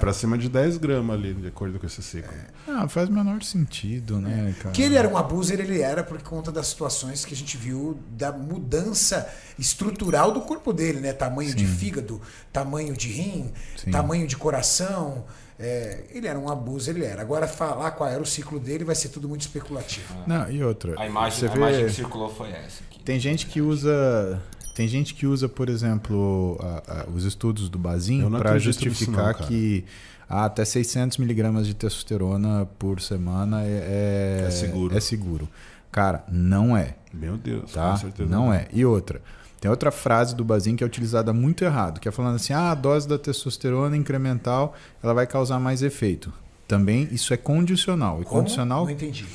Pra cima de 10 gramas ali, de acordo com esse ciclo. É. Ah, faz o menor sentido, né, é. cara? Que ele era um abuser, ele era por conta das situações que a gente viu da mudança estrutural do corpo dele, né? Tamanho Sim. de fígado, tamanho de rim, Sim. tamanho de coração. É, ele era um abuso, ele era. Agora, falar qual era o ciclo dele vai ser tudo muito especulativo. Ah, Não, e outra. A imagem, a vê, imagem que circulou foi essa. Aqui, tem gente que usa tem gente que usa, por exemplo, a, a, os estudos do Bazin para justificar não, que ah, até 600 miligramas de testosterona por semana é, é, é, seguro. é seguro. Cara, não é. Meu Deus, tá? com certeza. Não é. E outra. Tem outra frase do Bazin que é utilizada muito errado, que é falando assim: ah, a dose da testosterona incremental ela vai causar mais efeito. Também isso é condicional. E Como? condicional. Não entendi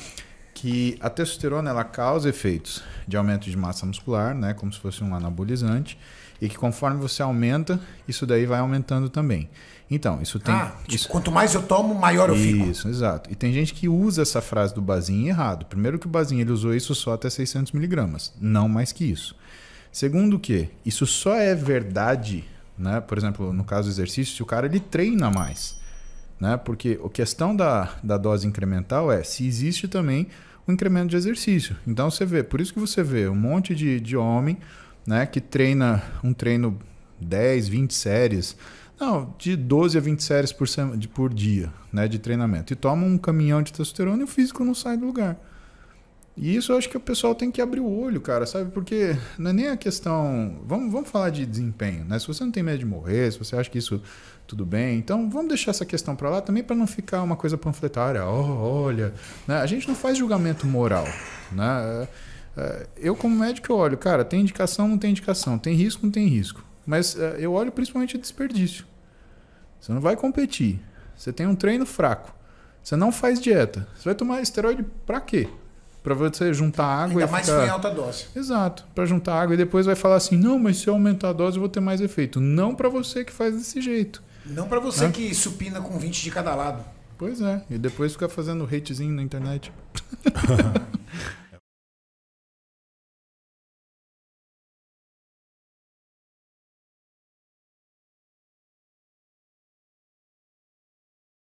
que a testosterona ela causa efeitos de aumento de massa muscular, né, como se fosse um anabolizante, e que conforme você aumenta, isso daí vai aumentando também. Então, isso tem. Ah, tipo, isso... Quanto mais eu tomo, maior eu isso, fico. Isso, exato. E tem gente que usa essa frase do Bazin errado. Primeiro que o Bazin ele usou isso só até 600 miligramas, não mais que isso. Segundo que isso só é verdade, né? Por exemplo, no caso do exercício, se o cara ele treina mais né? Porque a questão da, da dose incremental é se existe também o um incremento de exercício. Então você vê, por isso que você vê um monte de, de homem né, que treina um treino 10, 20 séries, não, de 12 a 20 séries por, por dia né, de treinamento, e toma um caminhão de testosterona e o físico não sai do lugar. E isso eu acho que o pessoal tem que abrir o olho, cara, sabe? Porque não é nem a questão. Vamos, vamos falar de desempenho, né? Se você não tem medo de morrer, se você acha que isso tudo bem, então vamos deixar essa questão para lá também para não ficar uma coisa panfletária. Oh, olha, né? a gente não faz julgamento moral, né? É, é, eu, como médico, eu olho, cara, tem indicação, não tem indicação, tem risco, não tem risco. Mas é, eu olho principalmente desperdício. Você não vai competir. Você tem um treino fraco. Você não faz dieta. Você vai tomar esteroide para quê? para você juntar água. Ainda mais ficar... foi em alta dose. Exato, para juntar água e depois vai falar assim: não, mas se eu aumentar a dose eu vou ter mais efeito. Não para você que faz desse jeito. Não para você né? que supina com 20 de cada lado. Pois é, e depois fica fazendo hatezinho na internet.